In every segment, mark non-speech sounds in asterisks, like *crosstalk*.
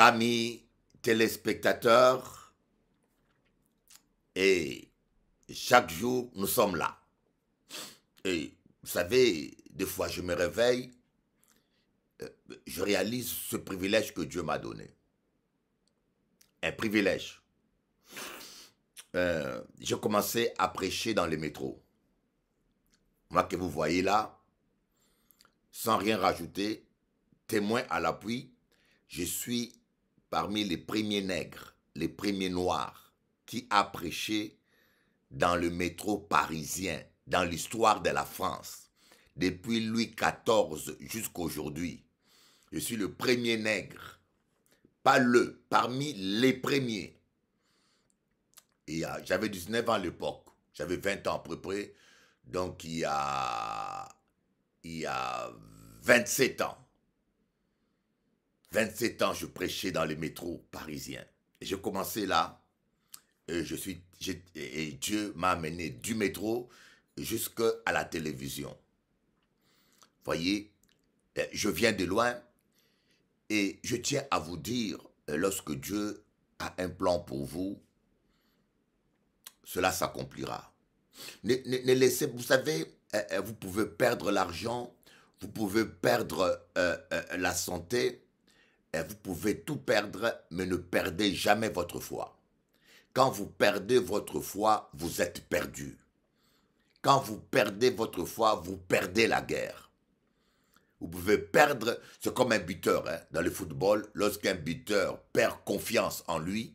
amis téléspectateurs, et chaque jour, nous sommes là. Et vous savez, des fois, je me réveille, euh, je réalise ce privilège que Dieu m'a donné. Un privilège. Euh, je commençais à prêcher dans les métros. Moi que vous voyez là, sans rien rajouter, témoin à l'appui, je suis parmi les premiers nègres, les premiers noirs qui a prêché dans le métro parisien, dans l'histoire de la France, depuis Louis XIV jusqu'aujourd'hui. Je suis le premier nègre, pas le, parmi les premiers. Et j'avais 19 ans à l'époque, j'avais 20 ans à peu près, donc il y a, il y a 27 ans. 27 ans, je prêchais dans les métros parisiens. Et j'ai commencé là. Et, je suis, et Dieu m'a amené du métro jusqu'à la télévision. Voyez, euh, je viens de loin et je tiens à vous dire, euh, lorsque Dieu a un plan pour vous, cela s'accomplira. Ne, laissez, vous savez, euh, vous pouvez perdre l'argent, vous pouvez perdre la santé, vous pouvez tout perdre, mais ne perdez jamais votre foi. Quand vous perdez votre foi, vous êtes perdu. Quand vous perdez votre foi, vous perdez la guerre. Vous pouvez perdre, c'est comme un buteur hein, dans le football, lorsqu'un buteur perd confiance en lui,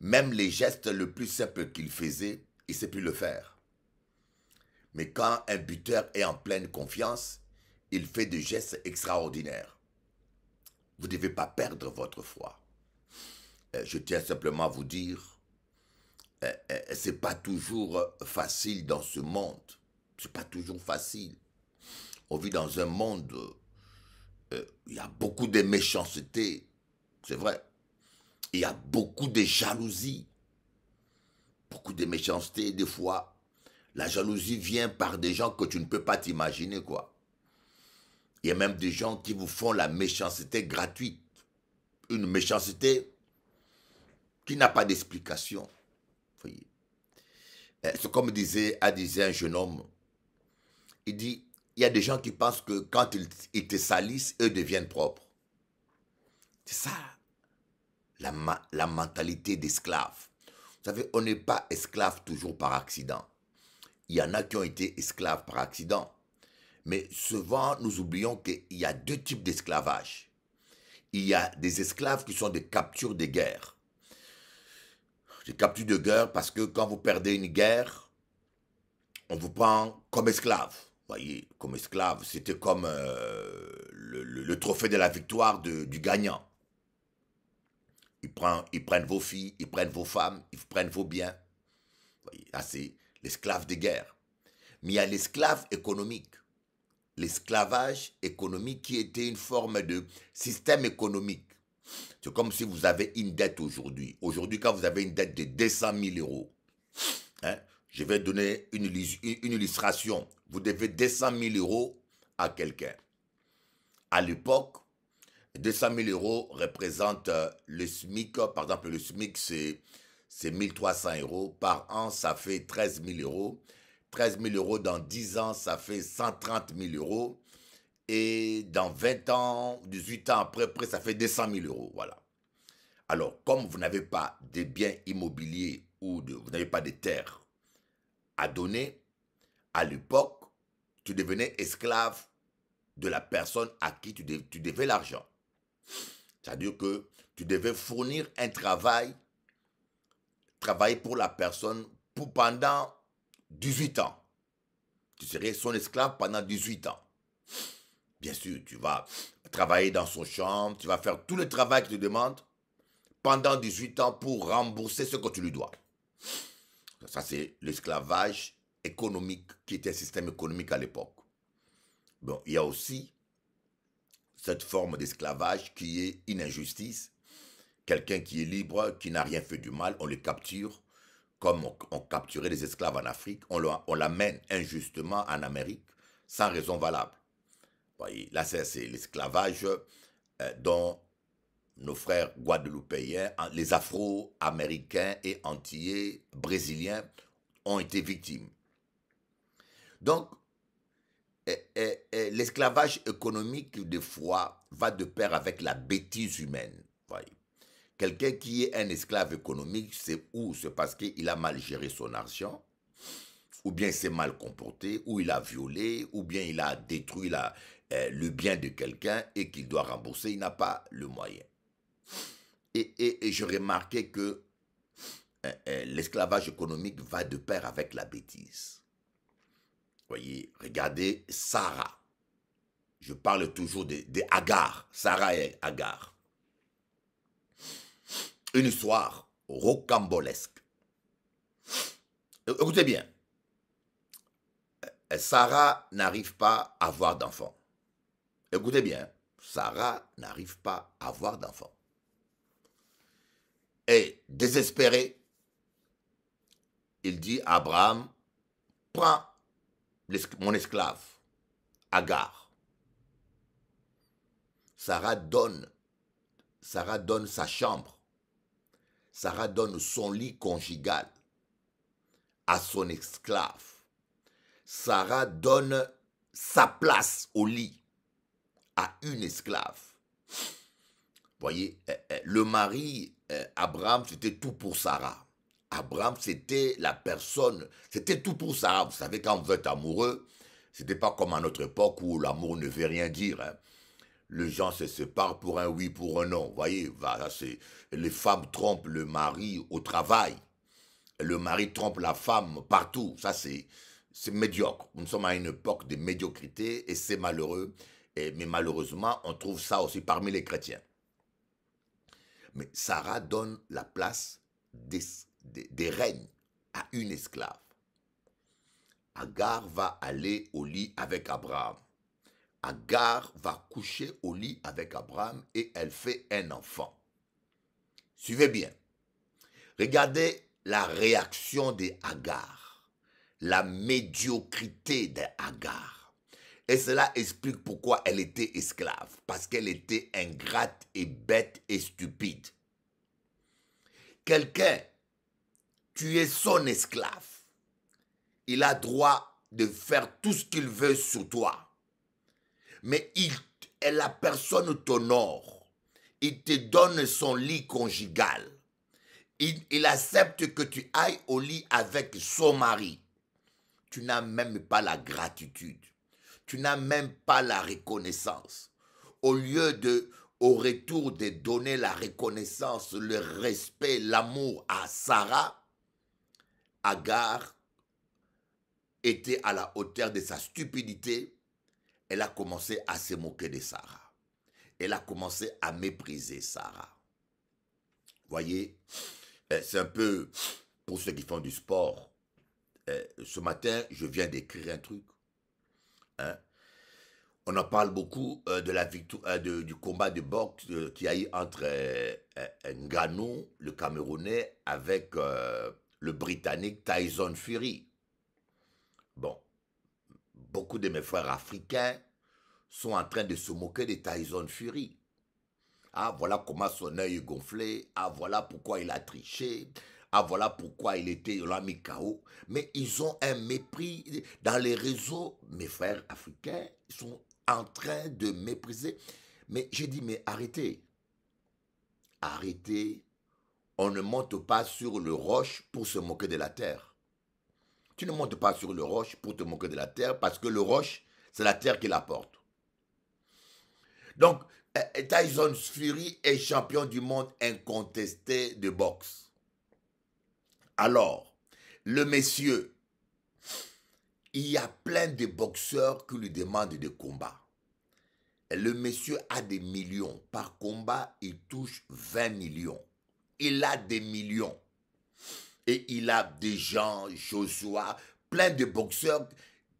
même les gestes le plus simples qu'il faisait, il ne sait plus le faire. Mais quand un buteur est en pleine confiance, il fait des gestes extraordinaires. Vous ne devez pas perdre votre foi. Euh, je tiens simplement à vous dire, euh, euh, ce n'est pas toujours facile dans ce monde. C'est pas toujours facile. On vit dans un monde, il y a beaucoup de méchanceté, c'est vrai. Il y a beaucoup de jalousie. Beaucoup de méchanceté, des fois. La jalousie vient par des gens que tu ne peux pas t'imaginer, quoi. Il y a même des gens qui vous font la méchanceté gratuite. Une méchanceté qui n'a pas d'explication. Euh, c'est comme disait, un jeune homme. Il dit, il y a des gens qui pensent que quand ils, te salissent, eux deviennent propres. C'est ça la, la mentalité d'esclave. Vous savez, on n'est pas esclave toujours par accident. Il y en a qui ont été esclaves par accident. Mais souvent, nous oublions qu'il y a deux types d'esclavage. Il y a des esclaves qui sont des captures de guerre. Des captures de guerre parce que quand vous perdez une guerre, on vous prend comme esclave. Vous Voyez, comme esclave, c'était comme euh, le, trophée de la victoire du gagnant. Ils prennent, ils prennent vos filles, ils prennent vos femmes, ils prennent vos biens. Voyez, là, c'est l'esclave de guerre. Mais il y a l'esclave économique l'esclavage économique qui était une forme de système économique. C'est comme si vous avez une dette aujourd'hui. Aujourd'hui, quand vous avez une dette de 200 000 euros, hein, je vais donner une, illustration. Vous devez 200 000 euros à quelqu'un. À l'époque, 200 000 euros représentent euh, le SMIC. Par exemple, le SMIC, c'est 1300 euros. Par an, ça fait 13 000 euros. 13 000 euros dans 10 ans, ça fait 130 000 euros. Et dans 20 ans, 18 ans après, après ça fait 200 000 euros. Voilà. Alors, comme vous n'avez pas des biens immobiliers ou de, vous n'avez pas de terres à donner, à l'époque, tu devenais esclave de la personne à qui tu, devais, tu devais l'argent. C'est-à-dire que tu devais fournir un travail, travailler pour la personne pour pendant 18 ans. Tu serais son esclave pendant 18 ans. Bien sûr, tu vas travailler dans son champ, tu vas faire tout le travail qu'il te demande pendant 18 ans pour rembourser ce que tu lui dois. Ça, c'est l'esclavage économique qui était un système économique à l'époque. Bon, il y a aussi cette forme d'esclavage qui est une injustice. Quelqu'un qui est libre, qui n'a rien fait du mal, on le capture, comme on, capturait les esclaves en Afrique, on, l'amène injustement en Amérique sans raison valable. voyez, là, c'est l'esclavage euh, dont nos frères guadeloupéens, les Afro-Américains et Antillais, Brésiliens ont été victimes. Donc, l'esclavage économique, des fois, va de pair avec la bêtise humaine. Voyez. Quelqu'un qui est un esclave économique, c'est où C'est parce qu'il a mal géré son argent, ou bien s'est mal comporté, ou il a violé, ou bien il a détruit la, euh, le bien de quelqu'un et qu'il doit rembourser, il n'a pas le moyen. Et, je remarquais que euh, euh, l'esclavage économique va de pair avec la bêtise. Voyez, regardez Sarah. Je parle toujours des de Sarah est Agar une histoire rocambolesque. Écoutez bien. Euh, Sarah n'arrive pas à avoir d'enfant. Écoutez bien. Sarah n'arrive pas à avoir d'enfant. Et désespéré, il dit à Abraham, prends mon esclave, Agar. Sarah donne, Sarah donne sa chambre Sarah donne son lit conjugal à son esclave. Sarah donne sa place au lit à une esclave. Voyez, eh, eh, le mari, eh, Abraham, c'était tout pour Sarah. Abraham, c'était la personne, c'était tout pour Sarah. Vous savez, quand vous êtes amoureux, c'était pas comme à notre époque où l'amour ne veut rien dire. Hein les gens se séparent pour un oui, pour un non. Voyez, voilà, c'est les femmes trompent le mari au travail. Le mari trompe la femme partout. Ça, c'est médiocre. Nous sommes à une époque de médiocrité et c'est malheureux. mais malheureusement, on trouve ça aussi parmi les chrétiens. Mais Sarah donne la place des, des, des à une esclave. Agar va aller au lit avec Abraham. Agar va coucher au lit avec Abraham et elle fait un enfant. Suivez bien. Regardez la réaction des Agar, la médiocrité d'Agar. Et cela explique pourquoi elle était esclave, parce qu'elle était ingrate et bête et stupide. Quelqu'un, tu es son esclave. Il a droit de faire tout ce qu'il veut sur toi mais il, la personne t'honore. Il te donne son lit conjugal. Il, il accepte que tu ailles au lit avec son mari. Tu n'as même pas la gratitude. Tu n'as même pas la reconnaissance. Au lieu de, au retour de donner la reconnaissance, le respect, l'amour à Sarah, Agar était à la hauteur de sa stupidité elle a commencé à se moquer de Sarah. Elle a commencé à mépriser Sarah. Voyez, euh, c'est un peu pour ceux qui font du sport. Euh, ce matin, je viens d'écrire un truc. Hein. On en parle beaucoup euh, de la victoire, du combat de boxe qui a eu entre Ngannou, le Camerounais, avec le Britannique Tyson Fury. Bon, beaucoup de mes frères africains sont en train de se moquer de Tyson Fury. Ah, voilà comment son œil est gonflé. Ah, voilà pourquoi il a triché. Ah, voilà pourquoi il était, l'ami mis KO. Mais ils ont un mépris. Dans les réseaux, mes frères africains sont en train de mépriser. Mais j'ai dit, mais arrêtez. Arrêtez. On ne monte pas sur le roche pour se moquer de la terre. Tu ne montes pas sur le roche pour te moquer de la terre parce que le roche, c'est la terre qui porte. Donc, eh, Tyson Fury est champion du monde incontesté de boxe. Alors, le monsieur, il y a plein de boxeurs qui lui demandent des combats. Le monsieur a des millions. Par combat, il touche 20 millions. Il a des millions. Et il a des gens, Joshua, plein de boxeurs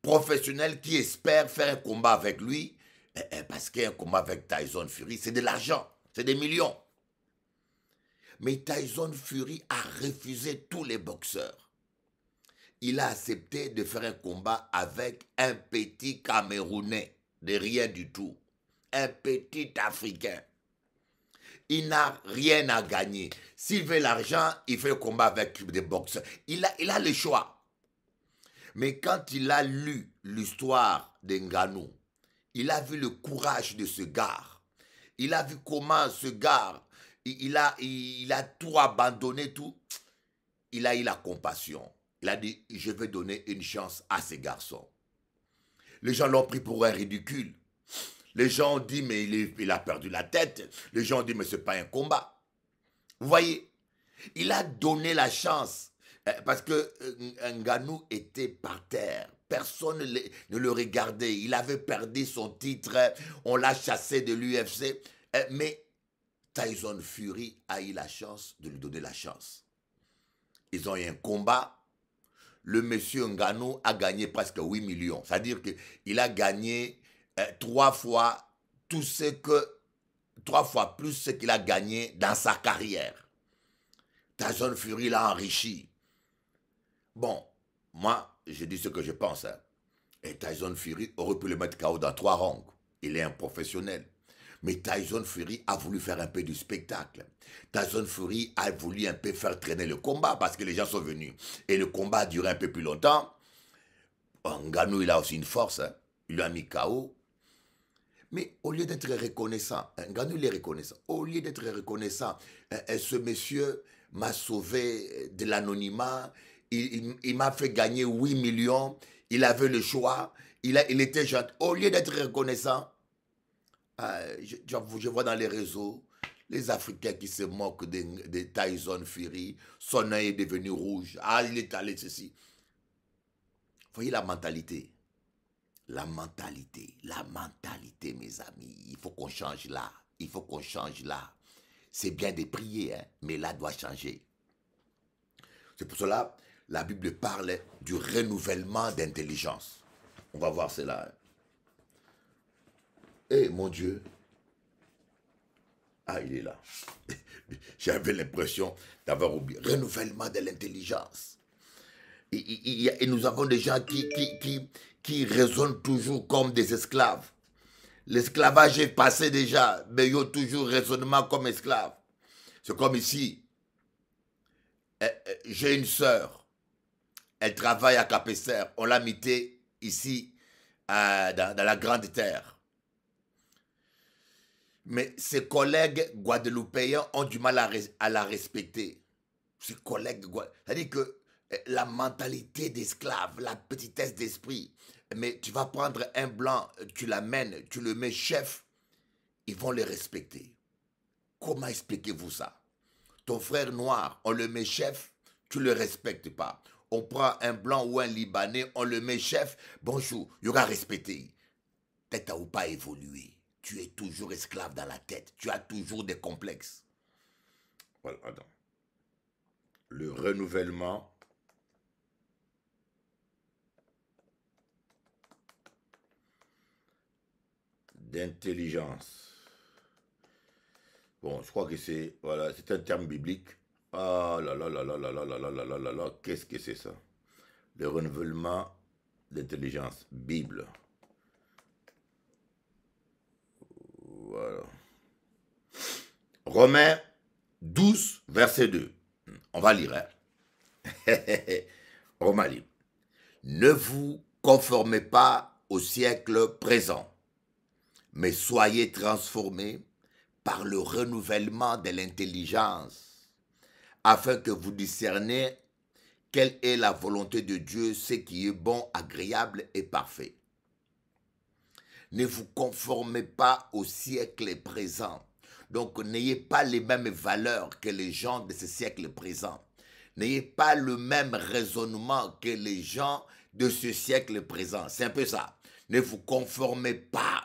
professionnels qui espèrent faire un combat avec lui. Eh, eh, parce qu'un combat avec Tyson Fury, c'est de l'argent, c'est des millions. Mais Tyson Fury a refusé tous les boxeurs. Il a accepté de faire un combat avec un petit Camerounais, de rien du tout, un petit Africain il n'a rien à gagner. S'il veut l'argent, il fait le combat avec des boxeurs. Il a, il a le choix. Mais quand il a lu l'histoire d'Engano, il a vu le courage de ce gars. Il a vu comment ce gars, il, a, a tout abandonné, tout. Il a eu la compassion. Il a dit, je vais donner une chance à ces garçons. Les gens l'ont pris pour un ridicule. Les gens ont dit, mais il, a perdu la tête. Les gens ont dit, mais ce n'est pas un combat. Vous voyez, il a donné la chance euh, parce que euh, Nganou était par terre. Personne ne le regardait. Il avait perdu son titre. On l'a chassé de l'UFC. Euh, mais Tyson Fury a eu la chance de lui donner la chance. Ils ont eu un combat. Le monsieur Nganou a gagné presque 8 millions. C'est-à-dire qu'il a gagné euh, trois fois tout ce que trois fois plus ce qu'il a gagné dans sa carrière. Tyson Fury l'a enrichi. Bon, moi, je dis ce que je pense. Hein. Et Tyson Fury aurait pu le mettre KO dans trois rangs. Il est un professionnel. Mais Tyson Fury a voulu faire un peu du spectacle. Tyson Fury a voulu un peu faire traîner le combat parce que les gens sont venus. Et le combat a duré un peu plus longtemps. Ngannou, il a aussi une force. Hein. Il lui a mis KO. Mais au lieu d'être reconnaissant, reconnaissant, au lieu d'être reconnaissant, ce monsieur m'a sauvé de l'anonymat, il, m'a fait gagner 8 millions, il avait le choix, il, était gentil. Au lieu d'être reconnaissant, euh, je, vois dans les réseaux les Africains qui se moquent de, Tyson Fury, son œil est devenu rouge, ah il est allé ceci. Voyez la mentalité. La mentalité, la mentalité, mes amis. Il faut qu'on change là. Il faut qu'on change là. C'est bien de prier, hein, mais là doit changer. C'est pour cela, la Bible parle du renouvellement d'intelligence. On va voir cela. Hein. Eh, mon Dieu. Ah, il est là. *laughs* J'avais l'impression d'avoir oublié. Renouvellement de l'intelligence et, nous avons des gens qui, qui, qui, qui raisonnent toujours comme des esclaves. L'esclavage est passé déjà, mais ils ont toujours raisonnement comme esclaves. C'est comme ici. Eh, eh, j'ai une sœur. Elle travaille à Capester. On l'a mitée ici, dans, la Grande Terre. Mais ses collègues guadeloupéens ont du mal à, à la respecter. Ses collègues guadeloupéens. C'est-à-dire que la mentalité d'esclave, la petitesse d'esprit. Mais tu vas prendre un blanc, tu l'amènes, tu le mets chef, ils vont le respecter. Comment expliquez-vous ça Ton frère noir, on le met chef, tu le respectes pas. On prend un blanc ou un libanais, on le met chef, bonjour, il y aura respecté. Tête ou pas évolué. Tu es toujours esclave dans la tête. Tu as toujours des complexes. Voilà, attends. Le renouvellement d'intelligence. Bon, je crois que c'est voilà, c'est un terme biblique. Ah là là là là là là là là là là là là, qu'est-ce que c'est ça Le renouvellement d'intelligence, Bible. Voilà. Romains 12, verset 2. On va lire. Hein? *laughs* Romains Ne vous conformez pas au siècle présent, mais soyez transformés par le renouvellement de l'intelligence, afin que vous discerniez quelle est la volonté de Dieu, ce qui est bon, agréable et parfait. Ne vous conformez pas au siècle présent. Donc n'ayez pas les mêmes valeurs que les gens de ce siècle présent. N'ayez pas le même raisonnement que les gens de ce siècle présent. C'est un peu ça. Ne vous conformez pas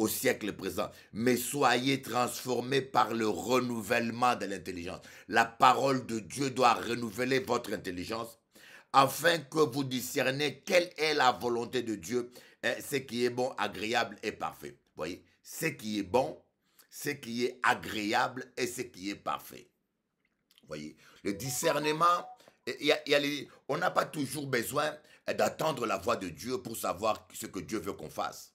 au siècle présent, mais soyez transformés par le renouvellement de l'intelligence. La parole de Dieu doit renouveler votre intelligence afin que vous discerniez quelle est la volonté de Dieu, hein, ce qui est bon, agréable et parfait. Voyez, ce qui est bon, ce qui est agréable et ce qui est parfait. Voyez, le discernement, y on n'a pas toujours besoin hein, d'attendre la voix de Dieu pour savoir ce que Dieu veut qu'on fasse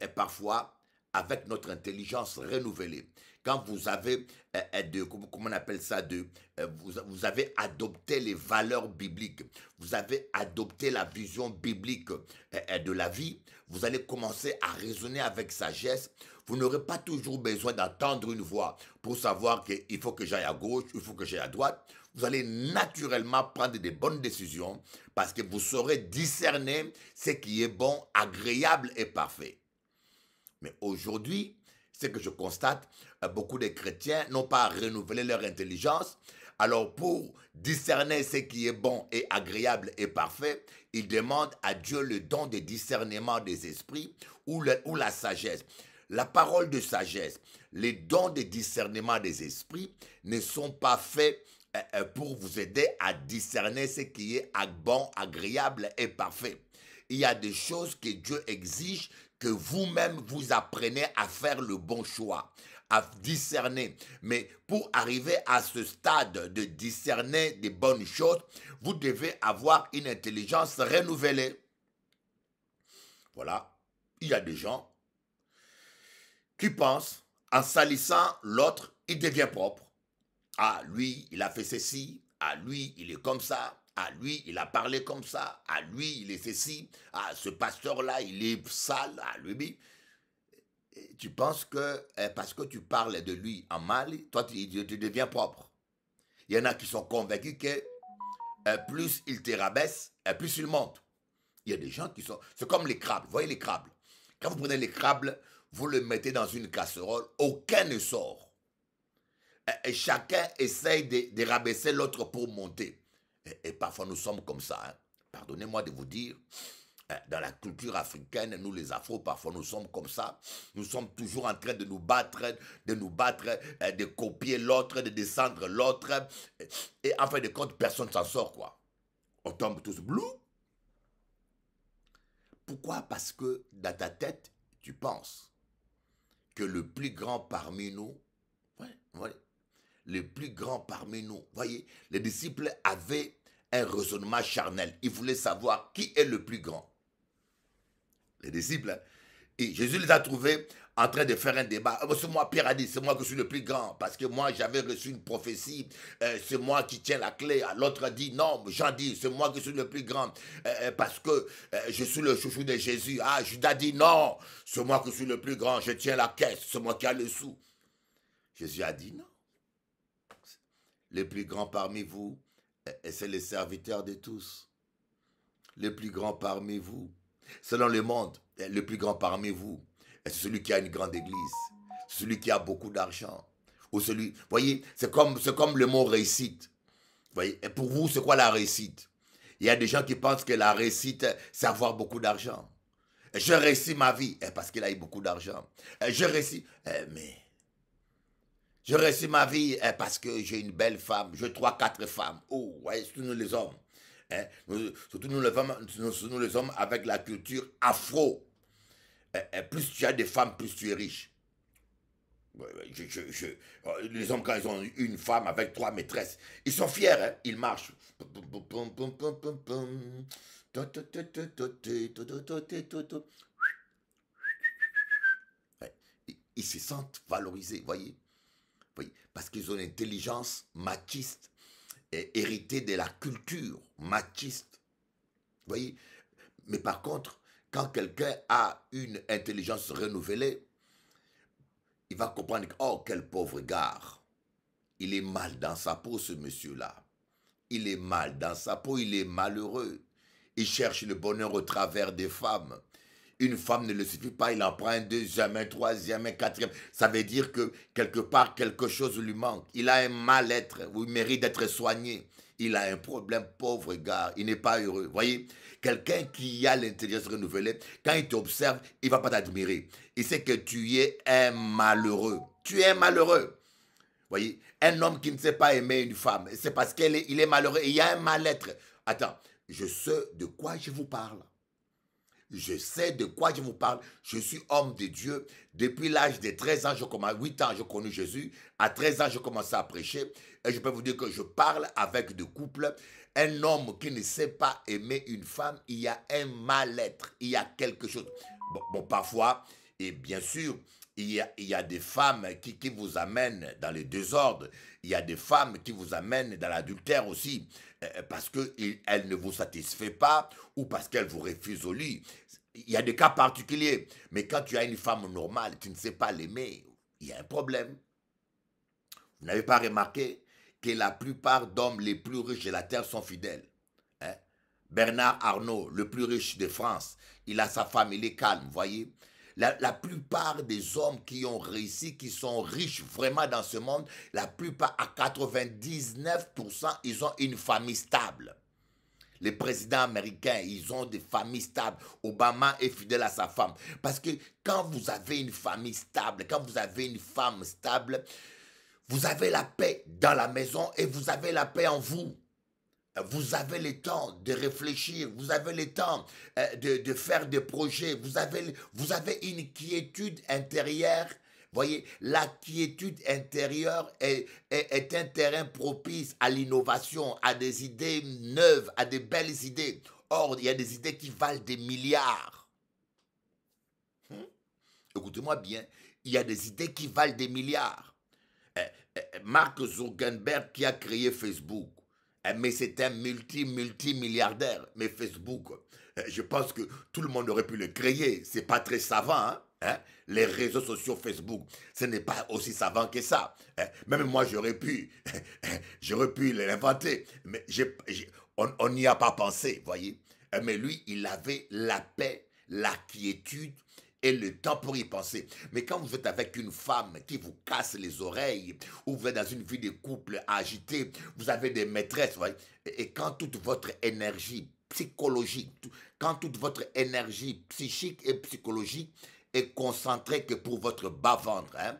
et parfois avec notre intelligence renouvelée, quand vous avez, euh, euh, de, comment on appelle ça, de, euh, vous, vous, avez adopté les valeurs bibliques, vous avez adopté la vision biblique de la vie, vous allez commencer à raisonner avec sagesse. Vous n'aurez pas toujours besoin d'entendre une voix pour savoir qu'il faut que j'aille à gauche, il faut que j'aille à droite. Vous allez naturellement prendre des bonnes décisions parce que vous saurez discerner ce qui est bon, agréable et parfait. Mais aujourd'hui, ce que je constate, euh, beaucoup de chrétiens n'ont pas renouvelé leur intelligence. Alors pour discerner ce qui est bon et agréable et parfait, ils demandent à Dieu le don de discernement des esprits ou, ou la sagesse. La parole de sagesse, les dons de discernement des esprits ne sont pas faits euh, euh, pour vous aider à discerner ce qui est bon, agréable et parfait il y a des choses que Dieu exige que vous-même vous appreniez à faire le bon choix, à discerner. Mais pour arriver à ce stade de discerner des bonnes choses, vous devez avoir une intelligence renouvelée. Voilà, il y a des gens qui pensent, en salissant l'autre, il devient propre. Ah, lui, il a fait ceci. Ah, lui, il est comme ça à lui, il a parlé comme ça, à lui, il est ceci, à ce pasteur-là, il est sale, à lui. tu penses que eh, parce que tu parles de lui en mal, toi, tu, deviens propre. Il y en a qui sont convaincus que eh, plus il te rabaisse, eh, plus il monte. Il y a des gens qui sont... C'est comme les crabes, voyez les crabes. Quand vous prenez les crabes, vous le mettez dans une casserole, aucun ne sort. chacun essaye de rabaisser l'autre pour monter et, parfois nous sommes comme ça, hein. pardonnez-moi de vous dire, euh, dans la culture africaine, nous les Afro, parfois nous sommes comme ça. Nous sommes toujours en train de nous battre, de nous battre, euh, de copier l'autre, de descendre l'autre. Et en fin de compte, personne ne s'en sort, quoi. On tombe tous bleus. Pourquoi Parce que dans ta tête, tu penses que le plus grand parmi nous, le plus grand parmi nous, voyez, les disciples avaient un raisonnement charnel. Ils voulaient savoir qui est le plus grand. Les disciples. Hein. Et Jésus les a trouvés en train de faire un débat. Oh, c'est moi, Pierre a dit, c'est moi que je suis le plus grand, parce que moi, j'avais reçu une prophétie, euh, c'est moi qui tiens la clé. L'autre a dit, non, Jean dit, c'est moi que je suis le plus grand, euh, euh, parce que je suis le chouchou de Jésus. Ah, Judas dit, non, c'est moi que je suis le plus grand, je tiens la caisse, c'est moi qui a le sou. Jésus a dit, non. Le plus grand parmi vous, et c'est le serviteur de tous. Eh, le plus grand parmi vous, selon eh, le monde, le plus grand parmi vous, c'est celui qui a une grande église, celui qui a beaucoup d'argent, ou celui. Voyez, c'est comme, c'est comme le mot réussite. Voyez, et pour vous, c'est quoi la réussite Il y a des gens qui pensent que la réussite, c'est avoir beaucoup d'argent. Je réussis ma vie eh, parce qu'il a eu beaucoup d'argent. Je réussis. Mais je réussis ma vie hein, parce que j'ai une belle femme, j'ai trois, quatre femmes. Oh, ouais, hein. surtout nous les hommes. nous, surtout nous les, hommes avec la culture afro. plus tu as des femmes, plus tu es riche. Euh, les hommes, quand ils ont une femme avec trois maîtresses, ils sont fiers, hein. ils marchent. Ils se sentent valorisés, vous voyez parce qu'ils ont une intelligence machiste, et héritée de la culture machiste. voyez Mais par contre, quand quelqu'un a une intelligence renouvelée, il va comprendre que, oh, quel pauvre gars, il est mal dans sa peau, ce monsieur-là. Il est mal dans sa peau, il est malheureux. Il cherche le bonheur au travers des femmes une femme ne le suffit pas, il en prend un deuxième, un troisième, un quatrième. Ça veut dire que quelque part, quelque chose lui manque. Il a un mal-être il mérite d'être soigné. Il a un problème, pauvre gars, il n'est pas heureux. Voyez, quelqu'un qui a l'intelligence renouvelée, quand il t'observe, il ne va pas t'admirer. Il sait que tu es un malheureux. Tu es malheureux. Voyez, un homme qui ne sait pas aimer une femme, c'est parce qu'il est, malheureux il y a un mal-être. Attends, je sais de quoi je vous parle je sais de quoi je vous parle. Je suis homme de Dieu. Depuis l'âge de 13 ans, je commence, 8 ans, je connais Jésus. À 13 ans, je commence à prêcher. Et je peux vous dire que je parle avec des couples. Un homme qui ne sait pas aimer une femme, il y a un mal-être. Il y a quelque chose. bon parfois, et bien sûr, il y, a, des femmes qui, vous amènent dans les désordres. Il y a des femmes qui vous amènent dans l'adultère aussi, euh, euh, parce qu'elle ne vous satisfait pas ou parce qu'elle vous refuse au lit. Il y a des cas particuliers. Mais quand tu as une femme normale, tu ne sais pas l'aimer, il y a un problème. Vous n'avez pas remarqué que la plupart d'hommes les plus riches de la Terre sont fidèles. Hein? Bernard Arnault, le plus riche de France, il a sa femme, il est calme, voyez la, plupart des hommes qui ont réussi, qui sont riches vraiment dans ce monde, la plupart, à 99%, ils ont une famille stable. Les présidents américains, ils ont des familles stables. Obama est fidèle à sa femme. Parce que quand vous avez une famille stable, quand vous avez une femme stable, vous avez la paix dans la maison et vous avez la paix en vous. Vous avez le temps de réfléchir, vous avez le temps euh, de, faire des projets, vous avez, vous avez une quiétude intérieure voyez, la quiétude intérieure est, est, un terrain propice à l'innovation, à des idées neuves, à des belles idées. Or, il y a des idées qui valent des milliards. Hmm? Écoutez-moi bien, il y a des idées qui valent des milliards. Marc eh, eh, Mark Zuckerberg qui a créé Facebook, eh, mais c'est un multi, multi-milliardaire. Mais Facebook, eh, je pense que tout le monde aurait pu le créer. C'est pas très savant, hein, hein. Les réseaux sociaux Facebook, ce n'est pas aussi savant que ça. Eh. Même moi, j'aurais pu, j'aurais pu l'inventer, mais on n'y a pas pensé, voyez. Mais lui, il avait la paix, la quiétude, et le temps pour y penser. Mais quand vous êtes avec une femme qui vous casse les oreilles, ou vous êtes dans une vie de couple agité, vous avez des maîtresses, voyez, et quand toute votre énergie psychologique, quand toute votre énergie psychique et psychologique est concentrée que pour votre bas-ventre, hein,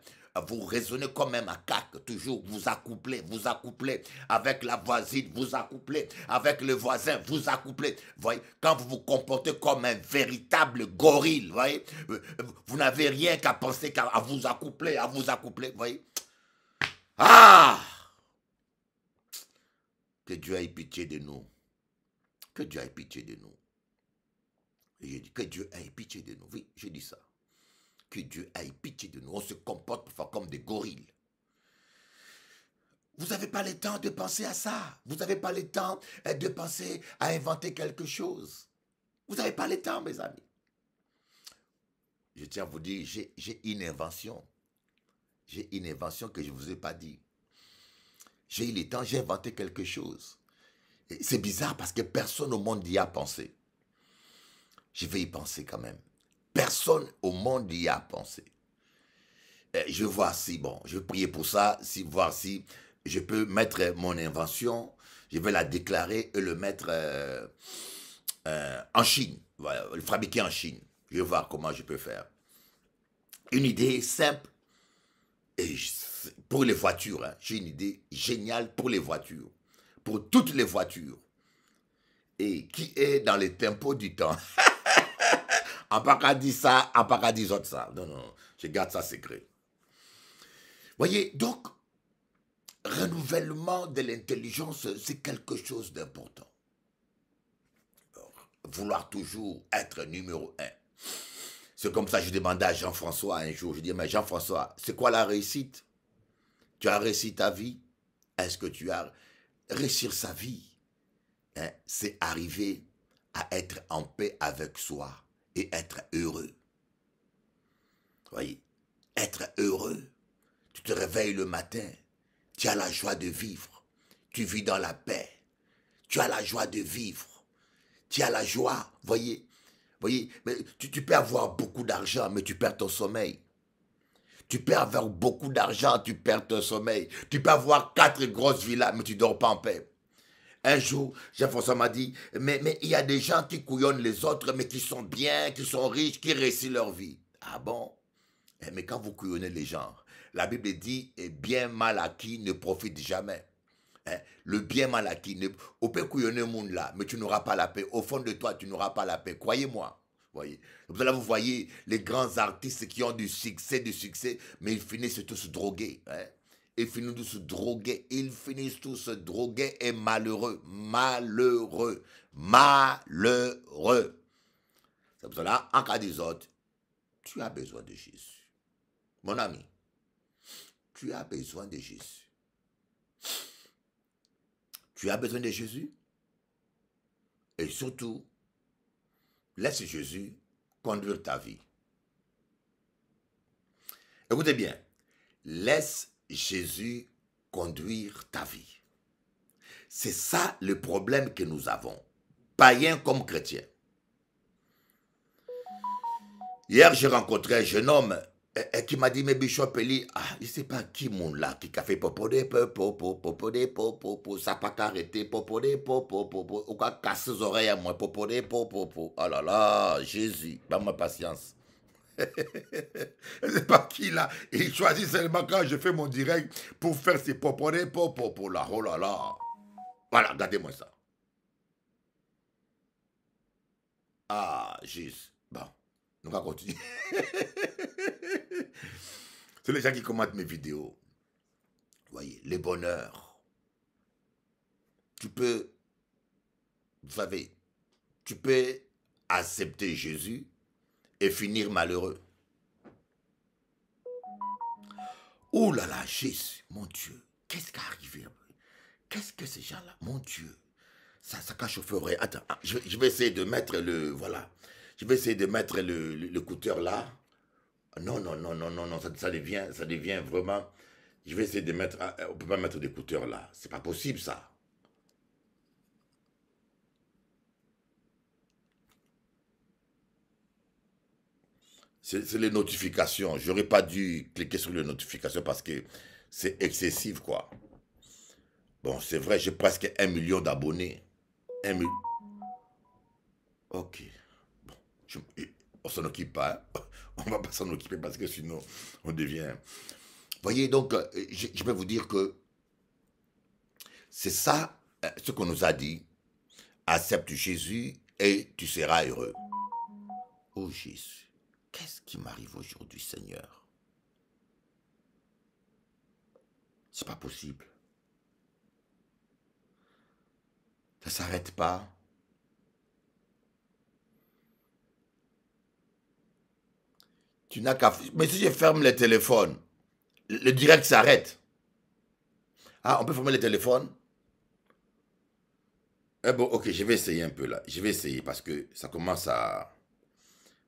vous raisonnez comme un macaque, toujours vous accouplez, vous accouplez avec la voisine, vous accouplez avec le voisin, vous accouplez. Voyez, quand vous vous comportez comme un véritable gorille, voyez, euh, euh, vous n'avez rien qu'à penser qu'à vous accoupler, à vous accoupler, voyez. Ah Que Dieu ait pitié de nous. Que Dieu ait pitié de nous. je dis que Dieu ait pitié de nous. Oui, je dis ça. Que Dieu aille pitié de nous. On se comporte parfois comme des gorilles. Vous n'avez pas le temps de penser à ça. Vous n'avez pas le temps euh, de penser à inventer quelque chose. Vous n'avez pas le temps, mes amis. Je tiens à vous dire, j'ai une invention. J'ai une invention que je ne vous ai pas dit. J'ai eu le temps, j'ai inventé quelque chose. C'est bizarre parce que personne au monde n'y a pensé. Je vais y penser quand même. Personne au monde y a pensé. Eh, je vois si, bon, je priais pour ça, si, voir si je peux mettre mon invention, je vais la déclarer et le mettre euh, euh, en Chine, le fabriquer en Chine. Je vais voir comment je peux faire. Une idée simple pour les voitures. Hein. J'ai une idée géniale pour les voitures, pour toutes les voitures. Et qui est dans les tempo du temps. *laughs* En paradis ça, en paradis autre ça. Non, non, je garde ça secret. Voyez, donc, renouvellement de l'intelligence, c'est quelque chose d'important. Vouloir toujours être numéro un. C'est comme ça que je demandais à Jean-François un jour, je dis, mais Jean-François, c'est quoi la réussite Tu as réussi ta vie Est-ce que tu as... réussi sa vie, hein, c'est arriver à être en paix avec soi être heureux. Voyez, être heureux. Tu te réveilles le matin, tu as la joie de vivre, tu vis dans la paix, tu as la joie de vivre, tu as la joie, voyez, voyez, mais tu, peux avoir beaucoup d'argent, mais tu perds ton sommeil. Tu peux avoir beaucoup d'argent, tu perds ton sommeil. Tu peux avoir quatre grosses villas, mais tu dors pas en paix. Un jour, Jean-François m'a dit, mais, il y a des gens qui couillonnent les autres, mais qui sont bien, qui sont riches, qui réussissent leur vie. Ah bon eh, Mais quand vous couillonnez les gens, la Bible dit, Le eh bien mal acquis ne profite jamais. Eh, le bien mal acquis, ne... on peut couillonner le monde là, mais tu n'auras pas la paix. Au fond de toi, tu n'auras pas la paix. Croyez-moi. Voyez. Donc là, vous voyez les grands artistes qui ont du succès, du succès, mais ils finissent tous drogués. Hein? Ils finissent tous drogués. Ils finissent tous drogués et malheureux. Malheureux. Malheureux. C'est pour cela, en cas des autres, tu as besoin de Jésus. Mon ami, tu as besoin de Jésus. Tu as besoin de Jésus. Et surtout, laisse Jésus conduire ta vie. Écoutez bien, laisse Jésus conduire ta vie. C'est ça le problème que nous avons, païens comme chrétiens. Hier, j'ai rencontré un jeune homme qui m'a dit, mais Bishop il ah, je ne sais pas qui mon là, qui a fait popodé, popo, popodé, popo, popo, ça pas arrêté, popodé, popo, popo, ou quoi, cassé les oreilles à moi, popodé, popo, popo. Oh là là, Jésus, pas ma patience sais *laughs* pas qui là. Il choisit seulement quand je fais mon direct pour faire ses poporés, popo La, Oh là là. Voilà, regardez-moi ça. Ah, juste. Bon, on va continuer. *laughs* c'est les gens qui commentent mes vidéos. Vous voyez, les bonheurs. Tu peux, vous savez, tu peux accepter Jésus et finir malheureux. Oh là là, Jésus, mon Dieu, qu'est-ce qui est arrivé Qu'est-ce que ces gens-là Mon Dieu, ça, ça cache au Attends, ah, je, je, vais essayer de mettre le... Voilà. Je vais essayer de mettre le, le, là. Non, non, non, non, non, non, ça, devient, ça devient vraiment... Je vais essayer de mettre... Ah, on peut pas mettre d'écouteur là. C'est pas possible, ça. C'est les notifications. J'aurais pas dû cliquer sur les notifications parce que c'est excessif, quoi. Bon, c'est vrai, j'ai presque un million d'abonnés. Un million. Ok. Bon, je, on s'en occupe pas. On hein. *laughs* On va pas s'en occuper parce que sinon, on devient. Hein. Voyez, donc, euh, je, peux vous dire que c'est ça, euh, ce qu'on nous a dit. Accepte Jésus et tu seras heureux. Oh Jésus. Qu'est-ce qui m'arrive aujourd'hui, Seigneur C'est pas possible. Ça s'arrête pas. Tu n'as qu'à. Mais si je ferme le téléphone, le direct s'arrête. Ah, on peut fermer le téléphone? Eh bon, ok, je vais essayer un peu là. Je vais essayer parce que ça commence à.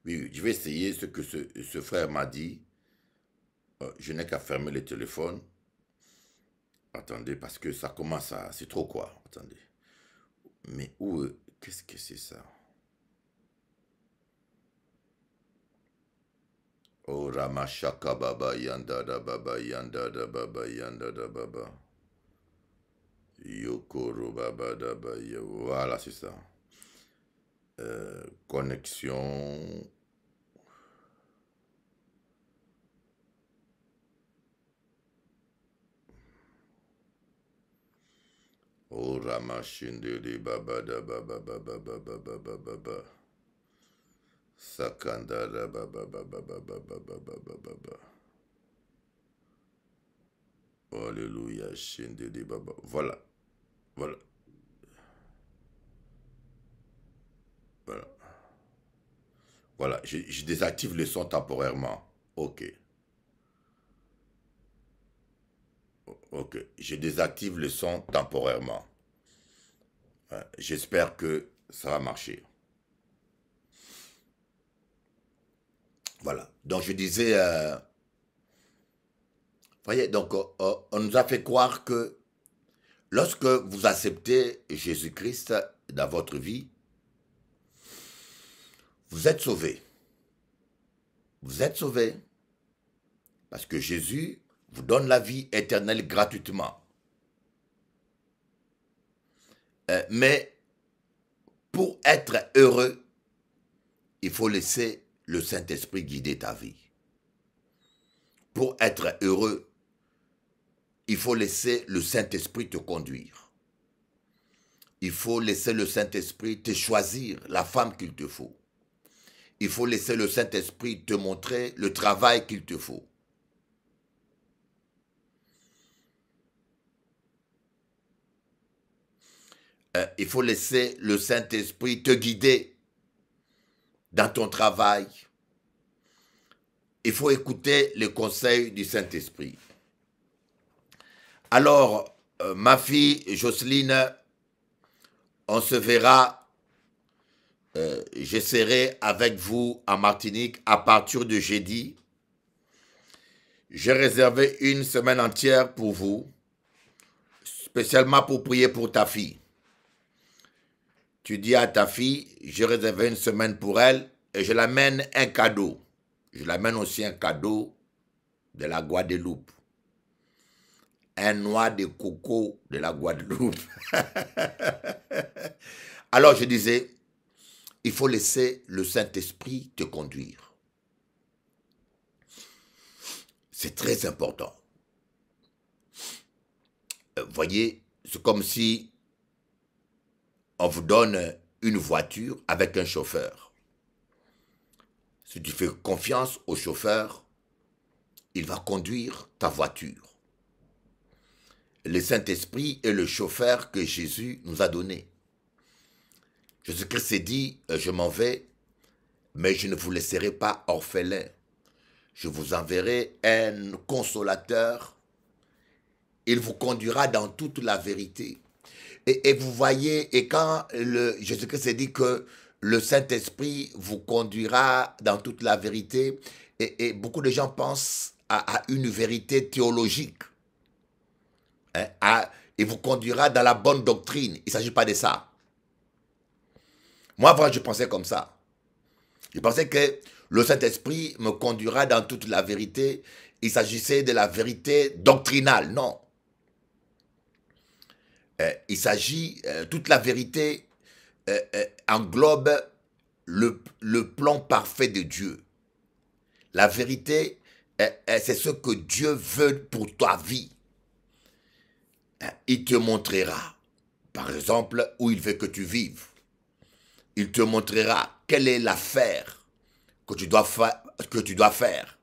Oui, je vais essayer ce que ce, frère m'a dit. Euh, je n'ai qu'à fermer le téléphone. Attendez, parce que ça commence à... C'est trop quoi, attendez. Mais où... Qu'est-ce que c'est ça Oh, Ramashaka Baba, Yanda Baba, Yanda Baba, Yanda Baba. Yokoro Baba Voilà, c'est ça connexion, Oh de Baba da Baba Baba Baba Baba Baba Baba Baba Baba Baba Baba Baba Alléluia Baba Voilà, voilà. Voilà, je, désactive le son temporairement. OK. Ok, je désactive le son temporairement. J'espère que ça va marcher. Voilà. Donc je disais, euh, voyez, donc on nous a fait croire que lorsque vous acceptez Jésus-Christ dans votre vie, vous êtes sauvés. Vous êtes sauvés. Parce que Jésus vous donne la vie éternelle gratuitement. Euh, mais pour être heureux, il faut laisser le Saint-Esprit guider ta vie. Pour être heureux, il faut laisser le Saint-Esprit te conduire. Il faut laisser le Saint-Esprit te choisir la femme qu'il te faut il faut laisser le Saint-Esprit te montrer le travail qu'il te faut. Euh, il faut laisser le Saint-Esprit te guider dans ton travail. Il faut écouter les conseils du Saint-Esprit. Alors, euh, ma fille Jocelyne, on se verra euh, J'essaierai avec vous en Martinique à partir de jeudi. J'ai réservé une semaine entière pour vous, spécialement pour prier pour ta fille. Tu dis à ta fille, j'ai réservé une semaine pour elle et je l'amène un cadeau. Je l'amène aussi un cadeau de la Guadeloupe. Un noix de coco de la Guadeloupe. *laughs* Alors je disais, il faut laisser le Saint-Esprit te conduire. C'est très important. Euh, voyez, c'est comme si on vous donne une voiture avec un chauffeur. Si tu fais confiance au chauffeur, il va conduire ta voiture. Le Saint-Esprit est le chauffeur que Jésus nous a donné. Jésus-Christ s'est dit, euh, je m'en vais, mais je ne vous laisserai pas orphelin. Je vous enverrai un consolateur. Il vous conduira dans toute la vérité. Et, vous voyez, et quand Jésus-Christ s'est dit que le Saint-Esprit vous conduira dans toute la vérité, et, beaucoup de gens pensent à, une vérité théologique. Hein, il vous conduira dans la bonne doctrine. Il ne s'agit pas de ça. Moi, je pensais comme ça. Je pensais que le Saint-Esprit me conduira dans toute la vérité. Il s'agissait de la vérité doctrinale, non. Euh, il s'agit, euh, toute la vérité euh, englobe le, le, plan parfait de Dieu. La vérité, c'est ce que Dieu veut pour ta vie. Il te montrera, par exemple, où il veut que tu vives il te montrera quelle est l'affaire que, tu dois que tu dois faire.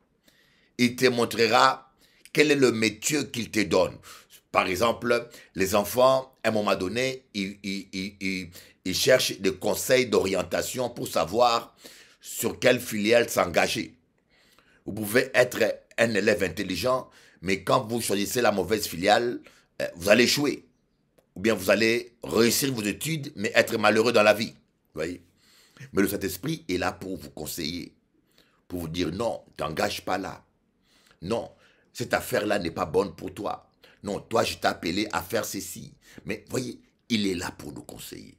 Il te montrera quel est le métier qu'il te donne. Par exemple, les enfants, à un moment donné, ils, ils, ils, ils cherchent des conseils d'orientation pour savoir sur quelle filiale s'engager. Vous pouvez être un élève intelligent, mais quand vous choisissez la mauvaise filiale, euh, vous allez échouer. Ou bien vous allez réussir vos études, mais être malheureux dans la vie. Mais le Saint-Esprit est là pour vous conseiller, pour vous dire non, t'engages pas là. Non, cette affaire-là n'est pas bonne pour toi. Non, toi, je t'ai appelé à faire ceci. Mais voyez, il est là pour nous conseiller.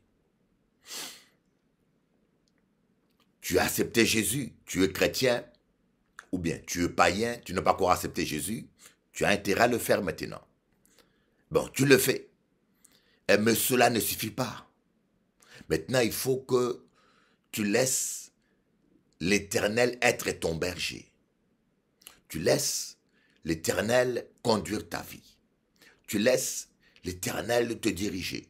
Tu as accepté Jésus, tu es chrétien, ou bien tu es païen, tu n'as pas encore accepté Jésus, tu as intérêt à le faire maintenant. Bon, tu le fais. Eh, mais cela ne suffit pas. Maintenant, il faut que tu laisses l'Éternel être ton berger. Tu laisses l'Éternel conduire ta vie. Tu laisses l'Éternel te diriger.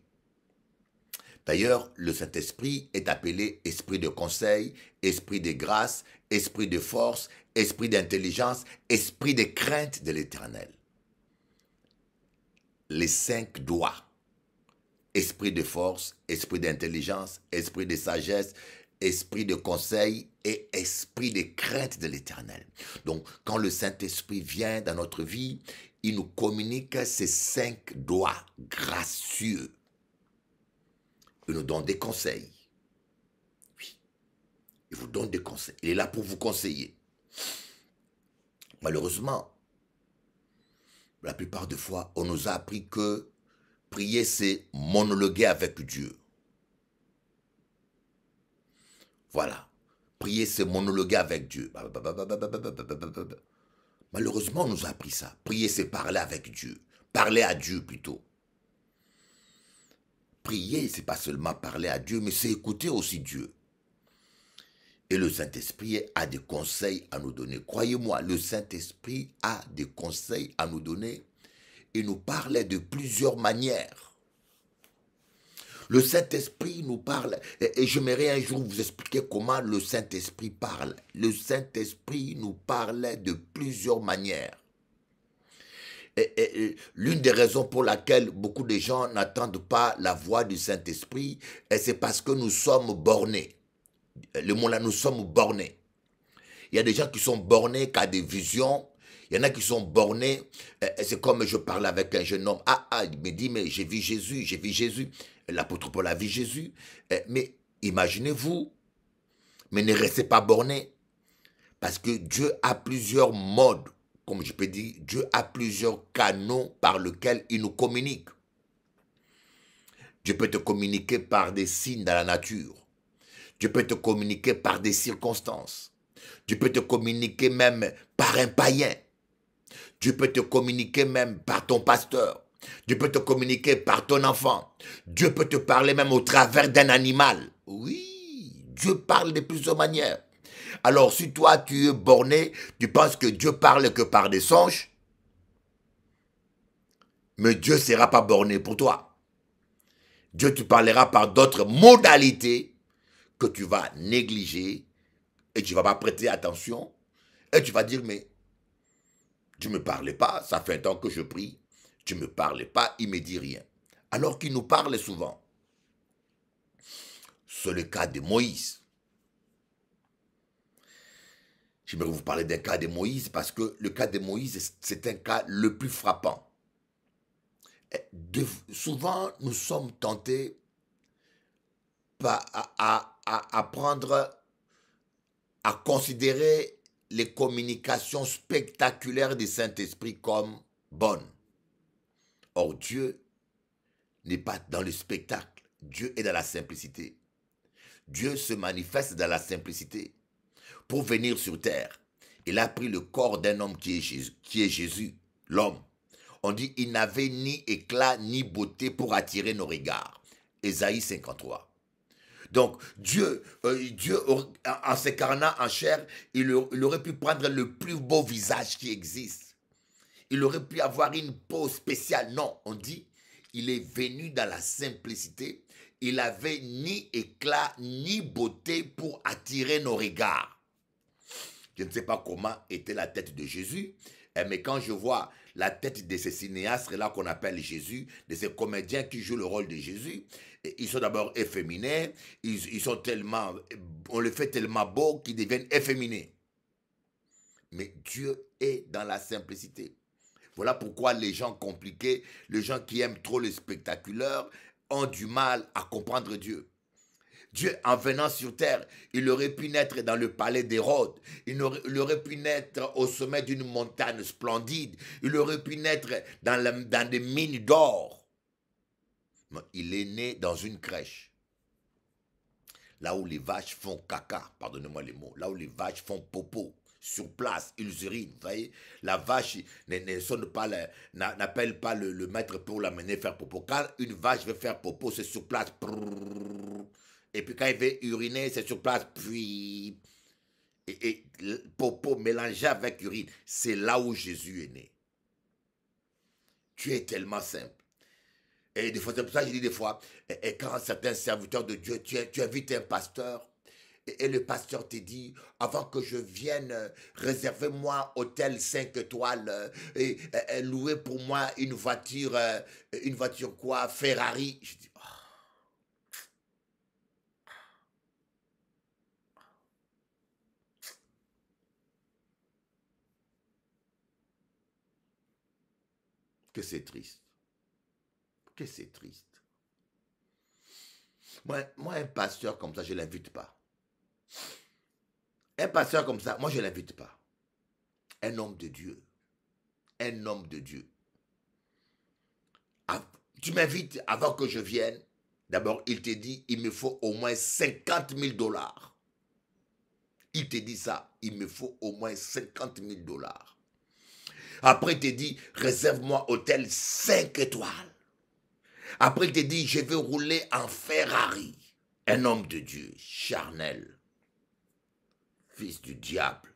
D'ailleurs, le Saint-Esprit est appelé esprit de conseil, esprit de grâce, esprit de force, esprit d'intelligence, esprit de crainte de l'Éternel. Les cinq doigts esprit de force, esprit d'intelligence, esprit de sagesse, esprit de conseil et esprit de crainte de l'éternel. Donc, quand le Saint-Esprit vient dans notre vie, il nous communique ses cinq doigts gracieux. Il nous donne des conseils. Oui. Il vous donne des conseils. Il est là pour vous conseiller. Malheureusement, la plupart des fois, on nous a appris que Prier, c'est monologuer avec Dieu. Voilà. Prier, c'est monologuer avec Dieu. Malheureusement, on nous a appris ça. Prier, c'est parler avec Dieu. Parler à Dieu plutôt. Prier, c'est pas seulement parler à Dieu, mais c'est écouter aussi Dieu. Et le Saint-Esprit a des conseils à nous donner. Croyez-moi, le Saint-Esprit a des conseils à nous donner il nous parlait de plusieurs manières. Le Saint-Esprit nous parle, et, j'aimerais un jour vous expliquer comment le Saint-Esprit parle. Le Saint-Esprit nous parlait de plusieurs manières. Et, l'une des raisons pour laquelle beaucoup de gens n'attendent pas la voix du Saint-Esprit, c'est parce que nous sommes bornés. Le mot là, nous sommes bornés. Il y a des gens qui sont bornés qu'à des visions, il y en a qui sont bornés. Euh, euh, c'est comme je parlais avec un jeune homme. Ah, ah, il me dit, mais j'ai vu Jésus, j'ai vu Jésus. L'apôtre Paul a vu Jésus. Euh, mais imaginez-vous, mais ne restez pas bornés. Parce que Dieu a plusieurs modes, comme je peux dire, Dieu a plusieurs canaux par lesquels il nous communique. Dieu peut te communiquer par des signes dans la nature. Dieu peut te communiquer par des circonstances. Dieu peut te communiquer même par un païen. Dieu peut te communiquer même par ton pasteur. Dieu peut te communiquer par ton enfant. Dieu peut te parler même au travers d'un animal. Oui, Dieu parle de plusieurs manières. Alors si toi tu es borné, tu penses que Dieu parle que par des songes, mais Dieu ne sera pas borné pour toi. Dieu te parlera par d'autres modalités que tu vas négliger et tu ne vas pas prêter attention et tu vas dire mais tu ne me parlais pas, ça fait un temps que je prie. Tu ne me parlais pas, il ne me dit rien. Alors qu'il nous parle souvent. C'est le cas de Moïse. J'aimerais vous parler d'un cas de Moïse parce que le cas de Moïse, c'est un cas le plus frappant. Eh, souvent, nous sommes tentés à, à, à, à prendre, à considérer les communications spectaculaires du Saint-Esprit comme bonnes. Or, Dieu n'est pas dans le spectacle, Dieu est dans la simplicité. Dieu se manifeste dans la simplicité pour venir sur terre. Il a pris le corps d'un homme qui est Jésus, l'homme. On dit, il n'avait ni éclat ni beauté pour attirer nos regards. Ésaïe 53. Donc Dieu, euh, Dieu en s'incarnant en chair, il, aurait pu prendre le plus beau visage qui existe. Il aurait pu avoir une peau spéciale. Non, on dit, il est venu dans la simplicité. Il avait ni éclat ni beauté pour attirer nos regards. Je ne sais pas comment était la tête de Jésus, hein, mais quand je vois la tête de ces cinéastes là qu'on appelle Jésus, de ces comédiens qui jouent le rôle de Jésus, ils sont d'abord efféminés, ils, sont tellement, on les fait tellement beaux qu'ils deviennent efféminés. Mais Dieu est dans la simplicité. Voilà pourquoi les gens compliqués, les gens qui aiment trop les spectaculaire, ont du mal à comprendre Dieu. Dieu, en venant sur terre, il aurait pu naître dans le palais d'Hérode, il aurait, il pu naître au sommet d'une montagne splendide, il aurait pu naître dans, dans des mines d'or il est né dans une crèche. Là où les vaches font caca, pardonnez-moi les mots, là où les vaches font popo, sur place, ils urinent, vous voyez. La vache n'appelle pas, le, pas le, maître pour l'amener faire popo. Quand une vache veut faire popo, c'est sur place. Et puis quand elle veut uriner, c'est sur place. Puis, et, et popo mélangé avec urine, c'est là où Jésus est né. Tu es tellement simple. Et des fois, c'est pour ça que je dis des fois, et, quand certains serviteurs de Dieu, tu, invites un pasteur, et, le pasteur te dit, avant que je vienne, euh, réservez-moi hôtel 5 étoiles, euh, et, louez pour moi une voiture, euh, une voiture quoi, Ferrari. Je dis, oh. que c'est triste c'est triste. Moi, moi, un pasteur comme ça, je ne l'invite pas. Un pasteur comme ça, moi, je ne l'invite pas. Un homme de Dieu. Un homme de Dieu. Tu m'invites avant que je vienne. D'abord, il te dit, il me faut au moins 50 000 dollars. Il te dit ça, il me faut au moins 50 000 dollars. Après, il te dit, réserve-moi hôtel 5 étoiles. Après, il te dit, je vais rouler en Ferrari. Un homme de Dieu, charnel, fils du diable,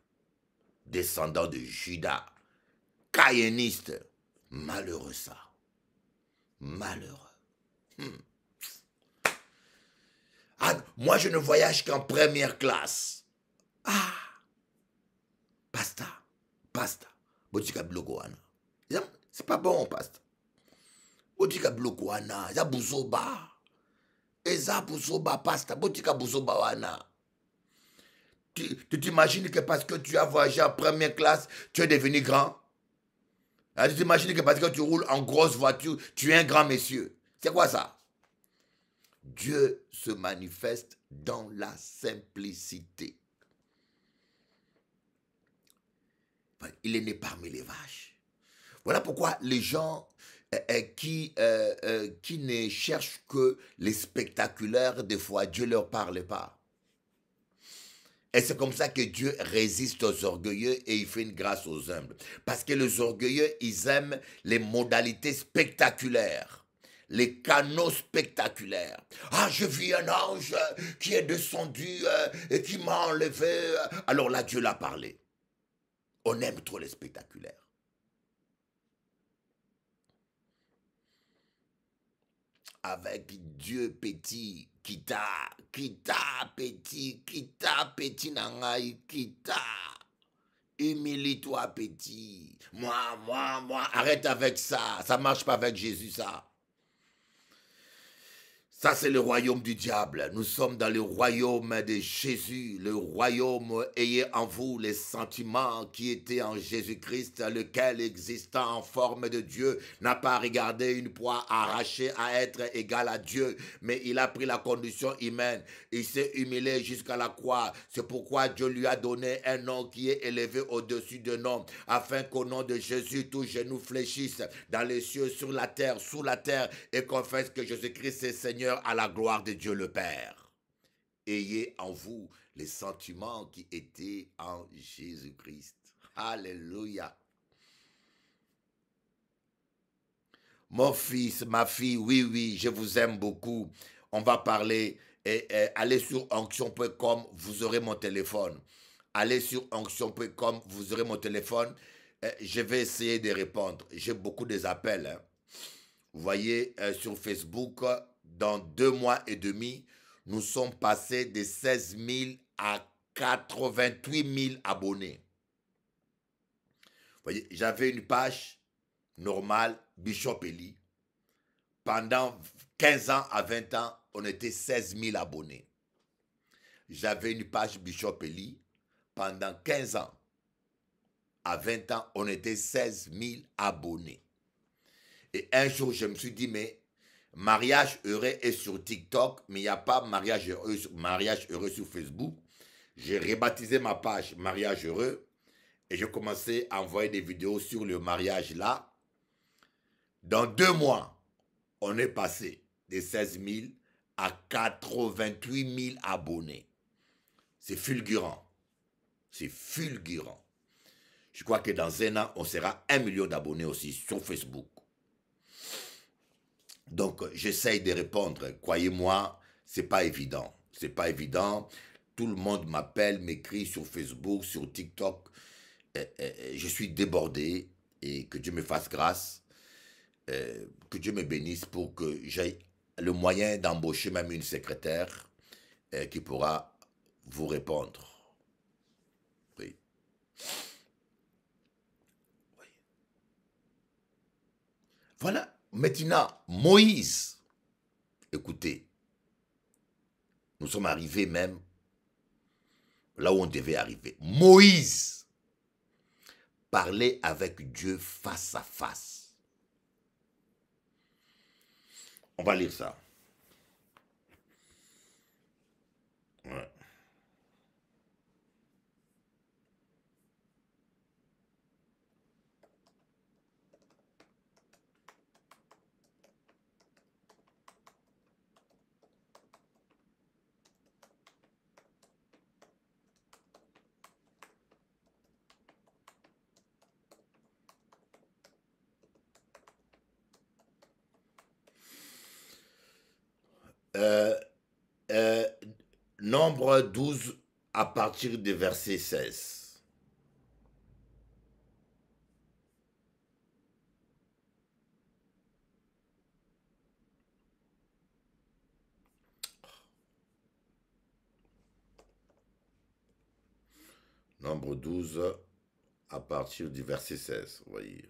descendant de Judas, caïeniste malheureux ça. Malheureux. Hmm. Ah, moi, je ne voyage qu'en première classe. Ah, pasta, pasta. C'est pas bon, pasta tu, t'imagines que parce que tu as voyagé en première classe, tu es devenu grand hein, Tu t'imagines que parce que tu roules en grosse voiture, tu es un grand monsieur. C'est quoi ça Dieu se manifeste dans la simplicité. Il est né parmi les vaches. Voilà pourquoi les gens euh, qui, euh, euh, qui ne cherchent que les spectaculaires, des fois, Dieu ne leur parle pas. Et c'est comme ça que Dieu résiste aux orgueilleux et il fait une grâce aux humbles. Parce que les orgueilleux, ils aiment les modalités spectaculaires, les canaux spectaculaires. Ah, je vis un ange qui est descendu et qui m'a enlevé. Alors là, Dieu l'a parlé. On aime trop les spectaculaires. avec Dieu petit, kita, kita petit, kita petit nangai, kita. Humilie-toi petit. Moi, moi, moi. Arrête avec ça. Ça marche pas avec Jésus, ça. Ça, c'est le royaume du diable. Nous sommes dans le royaume de Jésus, le royaume ayez en vous les sentiments qui étaient en Jésus-Christ, lequel existant en forme de Dieu n'a pas regardé une poire arrachée à être égal à Dieu, mais il a pris la condition humaine. Il s'est humilé jusqu'à la croix. C'est pourquoi Dieu lui a donné un nom qui est élevé au-dessus de nom, afin qu'au nom de Jésus, tous genoux fléchissent dans les cieux, sur la terre, sous la terre, et confesse que Jésus-Christ est Seigneur à la gloire de Dieu le Père. Ayez en vous les sentiments qui étaient en Jésus-Christ. Alléluia. Mon fils, ma fille, oui, oui, je vous aime beaucoup. On va parler. Et, allez sur onction.com, vous aurez mon téléphone. Allez sur onction.com, vous aurez mon téléphone. Euh, je vais essayer de répondre. J'ai beaucoup des appels. Hein. Vous voyez, euh, sur Facebook, dans deux mois et demi, nous sommes passés de 16 000 à 88 000 abonnés. Voyez, j'avais une page normale, Bishop Eli. Pendant 15 ans à 20 ans, on était 16 000 abonnés. J'avais une page Bishop Eli. Pendant 15 ans à 20 ans, on était 16 000 abonnés. Et un jour, je me suis dit, mais Mariage heureux est sur TikTok, mais il n'y a pas mariage heureux, mariage heureux sur Facebook. J'ai rebaptisé ma page Mariage heureux et j'ai commencé à envoyer des vidéos sur le mariage là. Dans deux mois, on est passé de 16 000 à 88 000 abonnés. C'est fulgurant. C'est fulgurant. Je crois que dans un an, on sera un million d'abonnés aussi sur Facebook. Donc, j'essaye de répondre. Croyez-moi, c'est pas évident. C'est pas évident. Tout le monde m'appelle, m'écrit sur Facebook, sur TikTok. je suis débordé et que Dieu me fasse grâce, que Dieu me bénisse pour que j'aie le moyen d'embaucher même une secrétaire euh, qui pourra vous répondre. oui. Voilà. Maintenant, Moïse, écoutez, nous sommes arrivés même là où on devait arriver. Moïse parlait avec Dieu face à face. On va lire ça. Euh, euh, Nombre 12 à partir du verset 16. Nombre 12 à partir du verset 16, voyez.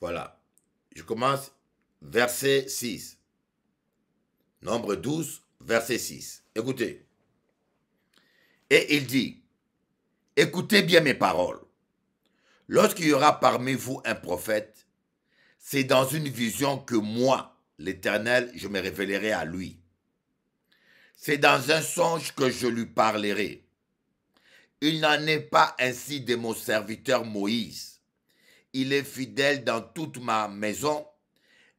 Voilà. Je commence verset 6. Nombre 12, verset 6. Écoutez. Et il dit, écoutez bien mes paroles. Lorsqu'il y aura parmi vous un prophète, c'est dans une vision que moi, l'Éternel, je me révélerai à lui. C'est dans un songe que je lui parlerai. Il n'en est pas ainsi de mon serviteur Moïse il est fidèle dans toute ma maison,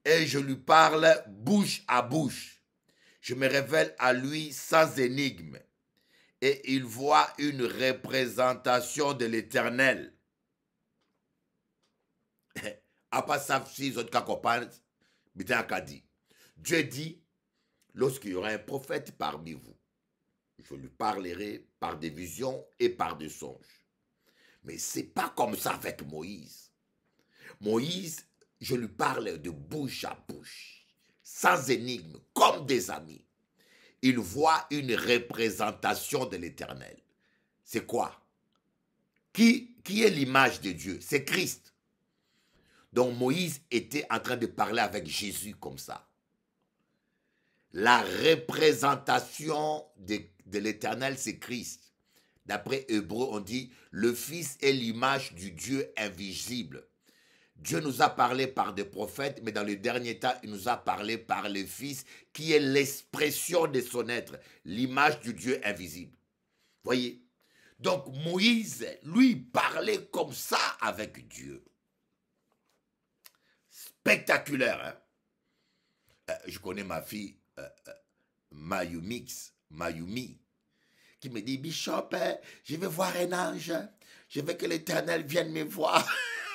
et je lui parle bouche à bouche. Je me révèle à lui sans énigme, et il voit une représentation de l'Éternel. *laughs* Dieu dit, lorsqu'il y aura un prophète parmi vous, je lui parlerai par des visions et par des songes. Mais c'est pas comme ça avec Moïse. Moïse, je lui parle de bouche à bouche, sans énigme, comme des amis. Il voit une représentation de l'Éternel. C'est quoi qui, qui est l'image de Dieu C'est Christ. Donc Moïse était en train de parler avec Jésus comme ça. La représentation de, de l'Éternel, c'est Christ. D'après Hébreu, on dit, le Fils est l'image du Dieu invisible, Dieu nous a parlé par des prophètes, mais dans le dernier temps, il nous a parlé par le Fils, qui est l'expression de son être, l'image du Dieu invisible. Voyez Donc Moïse, lui, parlait comme ça avec Dieu. Spectaculaire. Hein euh, je connais ma fille, euh, euh, Mayumix, Mayumi, qui me dit, Bishop, hein, je vais voir un ange, je veux que l'Éternel vienne me voir.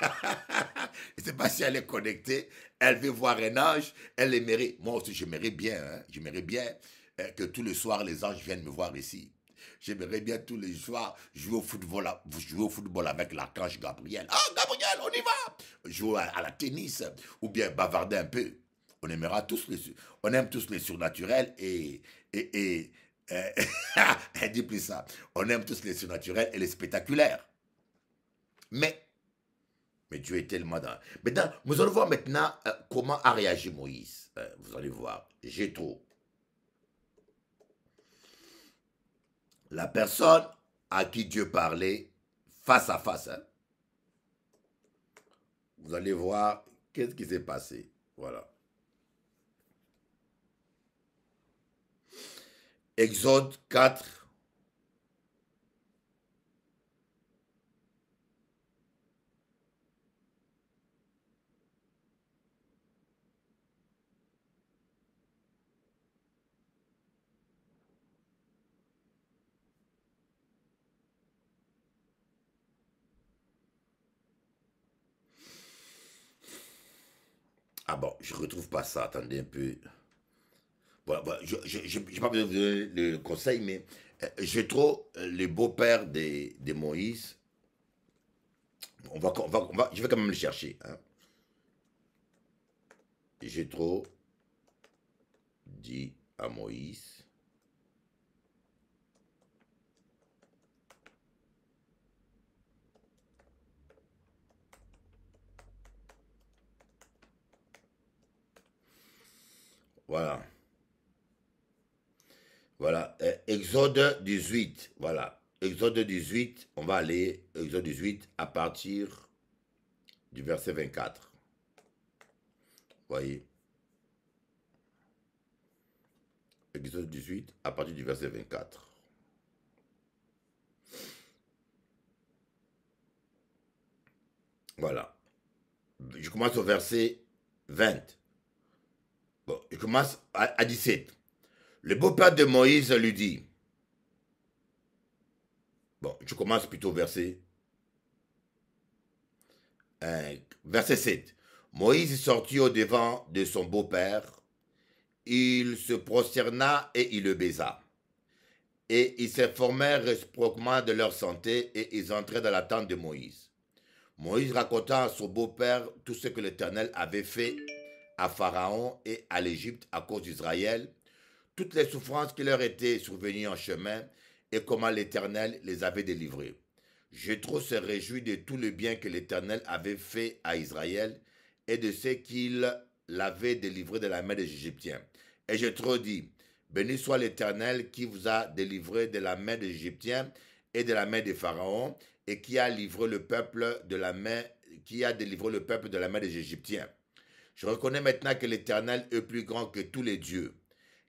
*laughs* je ne sais pas si elle est connectée. Elle veut voir un ange. Elle aimerait. Moi aussi, j'aimerais bien. Hein. j'aimerais bien euh, que tous les soirs, les anges viennent me voir ici. J'aimerais bien tous les soirs jouer au football, jouer au football avec l'archange Gabriel. Ah, oh, Gabriel, on y va Jouer à, la tennis ou bien bavarder un peu. On aimera tous les, on aime tous les surnaturels et, et, euh, *laughs* elle dit plus ça. On aime tous les surnaturels et les spectaculaires. Mais mais Dieu est tellement dans... Maintenant, nous allons voir maintenant euh, comment a réagi Moïse. Euh, vous allez voir. J'ai trop. La personne à qui Dieu parlait face à face. Hein. Vous allez voir qu'est-ce qui s'est passé. Voilà. Exode 4, Ah bon, je ne retrouve pas ça, attendez un peu. Voilà, je n'ai pas besoin de vous donner le conseil, mais euh, j'ai trop euh, les beaux-pères de Moïse. On va, je vais quand même le chercher. Hein. J'ai trop dit à Moïse Voilà. Voilà. Eh, Exode 18. Voilà. Exode 18. On va aller. Exode 18 à partir du verset 24. Voyez. Exode 18 à partir du verset 24. Voilà. Je commence au verset 20. Bon, il commence à, 17. Le beau-père de Moïse lui dit, bon, je commence plutôt verset, euh, verset 7. Moïse sortit au devant de son beau-père, il se prosterna et il le baisa. Et ils s'informèrent réciproquement de leur santé et ils entraient dans la tente de Moïse. Moïse raconta à son beau-père tout ce que l'Éternel avait fait à Pharaon et à l'Égypte à cause d'Israël, toutes les souffrances qui leur étaient survenues en chemin et comment l'Éternel les avait délivrés. trop se réjoui de tout le bien que l'Éternel avait fait à Israël et de ce qu'il l'avait délivré de la main des Égyptiens. Et trop dit, Béni soit l'Éternel qui vous a délivré de la main des Égyptiens et de la main des Pharaons et qui a livré le peuple de la main, qui a délivré le peuple de la main des Égyptiens. Je reconnais maintenant que l'Éternel est plus grand que tous les dieux,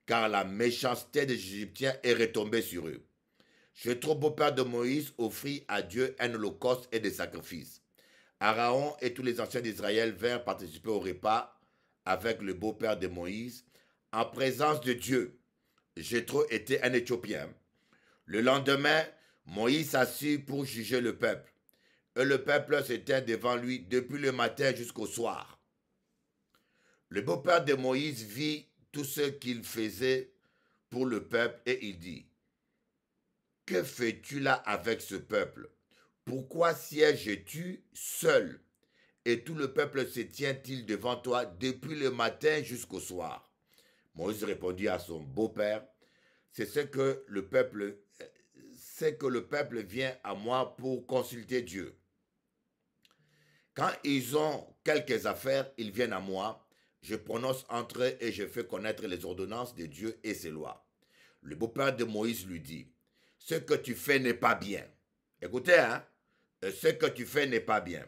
car la méchanceté des Égyptiens est retombée sur eux. trop beau-père de Moïse, offrit à Dieu un holocauste et des sacrifices. Aaron et tous les anciens d'Israël vinrent participer au repas avec le beau-père de Moïse en présence de Dieu. Jétro était un Éthiopien. Le lendemain, Moïse s'assit pour juger le peuple. Et le peuple s'était devant lui depuis le matin jusqu'au soir. Le beau-père de Moïse vit tout ce qu'il faisait pour le peuple et il dit, Que fais-tu là avec ce peuple Pourquoi sièges-tu seul et tout le peuple se tient-il devant toi depuis le matin jusqu'au soir Moïse répondit à son beau-père, C'est ce que le peuple c'est que le peuple vient à moi pour consulter Dieu. Quand ils ont quelques affaires, ils viennent à moi je prononce entre eux et je fais connaître les ordonnances de Dieu et ses lois. Le beau-père de Moïse lui dit, ce que tu fais n'est pas bien. Écoutez, hein, euh, ce que tu fais n'est pas bien.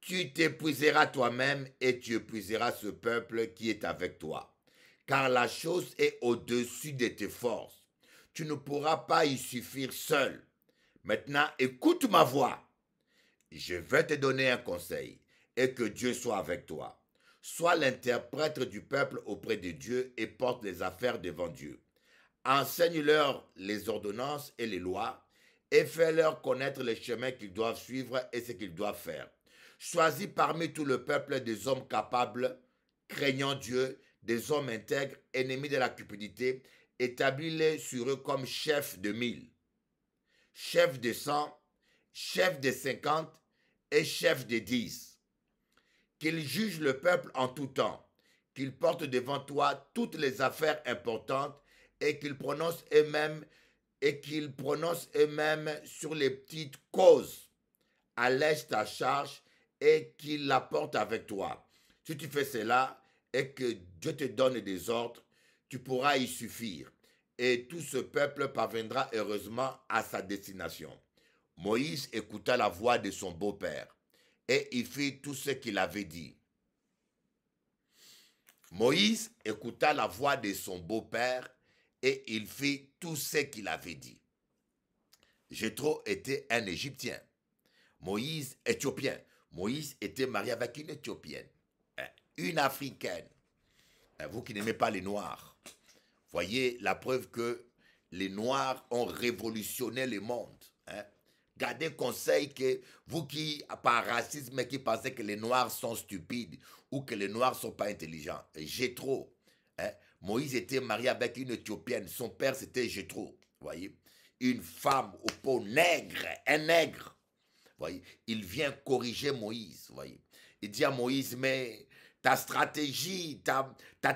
Tu t'épuiseras toi-même et tu épuiseras ce peuple qui est avec toi. Car la chose est au-dessus de tes forces. Tu ne pourras pas y suffire seul. Maintenant, écoute ma voix. Je vais te donner un conseil et que Dieu soit avec toi. Sois l'interprète du peuple auprès de Dieu et porte les affaires devant Dieu. Enseigne-leur les ordonnances et les lois et fais-leur connaître les chemins qu'ils doivent suivre et ce qu'ils doivent faire. Choisis parmi tout le peuple des hommes capables, craignant Dieu, des hommes intègres, ennemis de la cupidité, établis-les sur eux comme chefs de mille, chefs de cent, chefs de cinquante et chefs de dix qu'il juge le peuple en tout temps, qu'il porte devant toi toutes les affaires importantes et qu'il prononce eux-mêmes et qu'il prononce eux-mêmes sur les petites causes. Allège ta charge et qu'il la porte avec toi. Si tu fais cela et que Dieu te donne des ordres, tu pourras y suffire et tout ce peuple parviendra heureusement à sa destination. Moïse écouta la voix de son beau-père et il fit tout ce qu'il avait dit. Moïse écouta la voix de son beau-père et il fit tout ce qu'il avait dit. Jétro était un Égyptien, Moïse éthiopien. Moïse était marié avec une Éthiopienne, hein, une Africaine. Hein, vous qui n'aimez pas les Noirs, voyez la preuve que les Noirs ont révolutionné le monde. Hein. Gardez conseil que vous qui, par racisme, qui pensez que les Noirs sont stupides ou que les Noirs sont pas intelligents. Gétro. Hein. Moïse était marié avec une Éthiopienne. Son père, c'était Vous voyez Une femme au peau nègre, un nègre. voyez Il vient corriger Moïse. voyez Il dit à Moïse, mais ta stratégie, ta,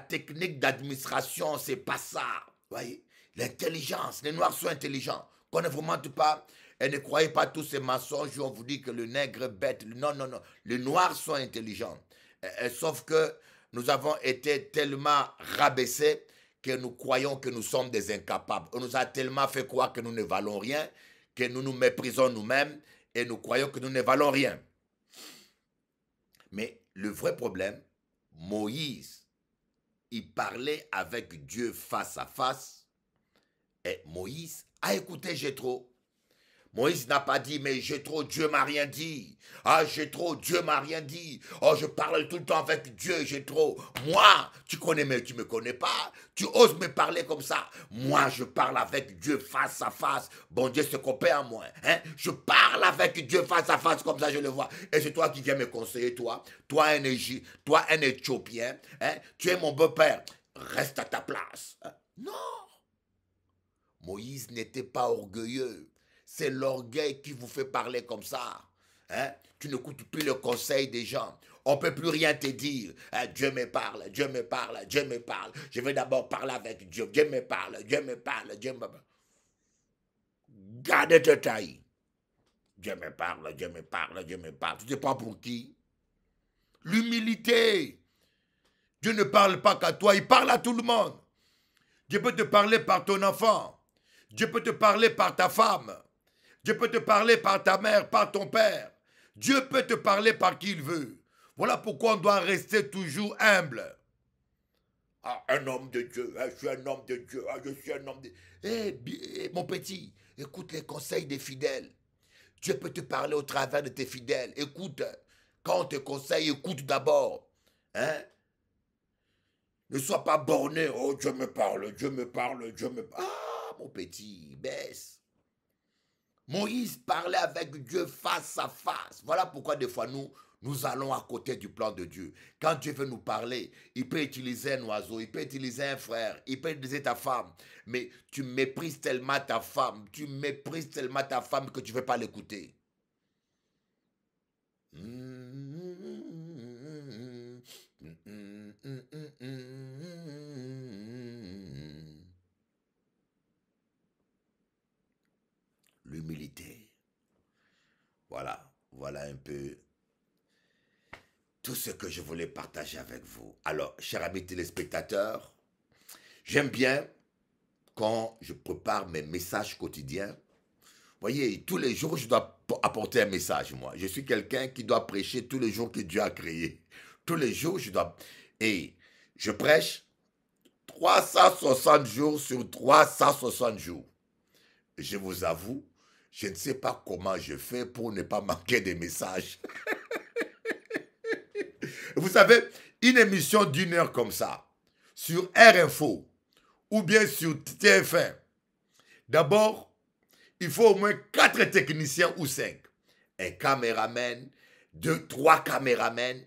technique d'administration, c'est pas ça. voyez L'intelligence, les Noirs sont intelligents. Qu'on ne vous pas, et ne croyez pas tous ces maçons. où on vous dit que le nègre est bête. Non, non, non. Les noirs sont intelligents. sauf que nous avons été tellement rabaissés que nous croyons que nous sommes des incapables. On nous a tellement fait croire que nous ne valons rien, que nous nous méprisons nous-mêmes et nous croyons que nous ne valons rien. Mais le vrai problème, Moïse, il parlait avec Dieu face à face et Moïse a écouté trop. Moïse n'a pas dit, mais j'ai trop, Dieu m'a rien dit. Ah, j'ai trop, Dieu m'a rien dit. Oh, je parle tout le temps avec Dieu, j'ai trop. Moi, tu connais, mais tu ne me connais pas. Tu oses me parler comme ça. Moi, je parle avec Dieu face à face. Bon Dieu, se copain à moi. Hein. Je parle avec Dieu face à face, comme ça, je le vois. Et c'est toi qui viens me conseiller, toi. Toi, un Égyptien, toi, un Éthiopien. Hein. Tu es mon beau-père. Reste à ta place. Hein. Non. Moïse n'était pas orgueilleux. C'est l'orgueil qui vous fait parler comme ça. Hein. Tu n'écoutes plus le conseil des gens. On ne peut plus rien te dire. Eh, Dieu me parle, Dieu me parle, Dieu me parle. Je vais d'abord parler avec Dieu. Dieu me parle, Dieu me parle, Dieu me parle. Garde ta taille. Dieu me parle, Dieu me parle, Dieu me parle. Tu te pas pour qui L'humilité. Dieu ne parle pas qu'à toi, il parle à tout le monde. Dieu peut te parler par ton enfant. Dieu peut te parler par ta femme. Dieu peut te parler par ta mère, par ton père. Dieu peut te parler par qui il veut. Voilà pourquoi on doit rester toujours humble. Ah, un homme de Dieu, hein, je suis un homme de Dieu, ah, je suis un homme de Dieu. Eh, eh, mon petit, écoute les conseils des fidèles. Dieu peut te parler au travers de tes fidèles. Écoute, quand on te conseille, écoute d'abord. Hein? Ne sois pas borné. Oh, Dieu me parle, Dieu me parle, Dieu me parle. Ah, mon petit, baisse. Moïse parlait avec Dieu face à face. Voilà pourquoi des fois nous, nous allons à côté du plan de Dieu. Quand Dieu veut nous parler, il peut utiliser un oiseau, il peut utiliser un frère, il peut utiliser ta femme. Mais tu méprises tellement ta femme, tu méprises tellement ta femme que tu ne veux pas l'écouter. L'humilité voilà, voilà un peu tout ce que je voulais partager avec vous. Alors, chers amis téléspectateurs, j'aime bien quand je prépare mes messages quotidiens. Voyez, tous les jours, je dois apporter un message, moi. Je suis quelqu'un qui doit prêcher tous les jours que Dieu a créé. Tous les jours, je dois... Et je prêche 360 jours sur 360 jours. Je vous avoue je ne sais pas comment je fais pour ne pas manquer des messages. *laughs* Vous savez, une émission d'une heure comme ça, sur RFO ou bien sur TF1, d'abord, il faut au moins quatre techniciens ou cinq. Un caméraman, deux, trois caméramans,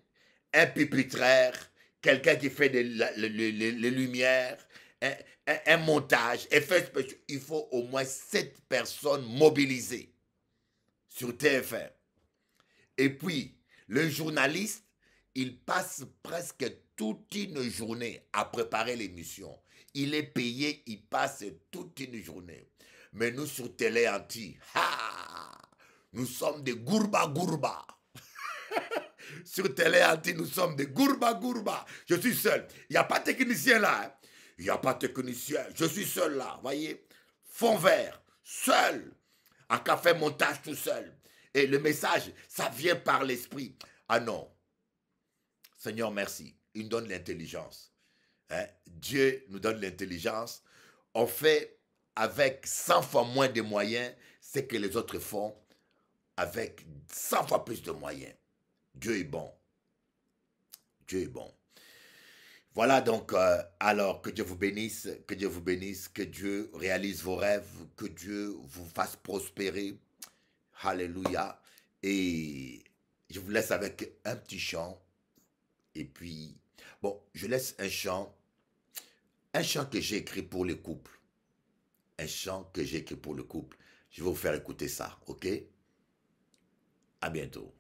un pépitraire, quelqu'un qui fait les, lumières, un, montage, effet spécial, il faut au moins sept personnes mobilisées sur TFR. Et puis, le journaliste, il passe presque toute une journée à préparer l'émission. Il est payé, il passe toute une journée. Mais nous, sur Télé Anti, nous sommes des gourba gourba. *laughs* sur Télé Anti, nous sommes des gourba gourba. Je suis seul. Il n'y a pas de technicien là. Hein. Il n'y a pas de technicien. Je suis seul là, voyez. Fond vert, seul. À café montage tout seul. Et le message, ça vient par l'esprit. Ah non. Seigneur, merci. Il nous donne l'intelligence. Hein? Dieu nous donne l'intelligence. On fait avec 100 fois moins de moyens ce que les autres font avec 100 fois plus de moyens. Dieu est bon. Dieu est bon. Voilà donc, euh, alors que Dieu vous bénisse, que Dieu vous bénisse, que Dieu réalise vos rêves, que Dieu vous fasse prospérer. Alléluia. Et je vous laisse avec un petit chant. Et puis, bon, je laisse un chant. Un chant que j'ai écrit pour le couple. Un chant que j'ai écrit pour le couple. Je vais vous faire écouter ça, ok? À bientôt.